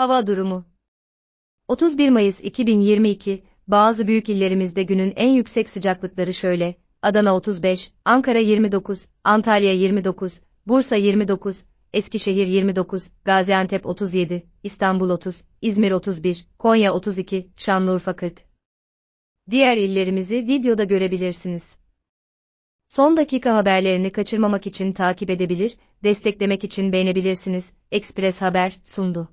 Hava durumu 31 Mayıs 2022 bazı büyük illerimizde günün en yüksek sıcaklıkları şöyle, Adana 35, Ankara 29, Antalya 29, Bursa 29, Eskişehir 29, Gaziantep 37, İstanbul 30, İzmir 31, Konya 32, Şanlıurfa 40. Diğer illerimizi videoda görebilirsiniz. Son dakika haberlerini kaçırmamak için takip edebilir, desteklemek için beğenebilirsiniz. Express Haber sundu.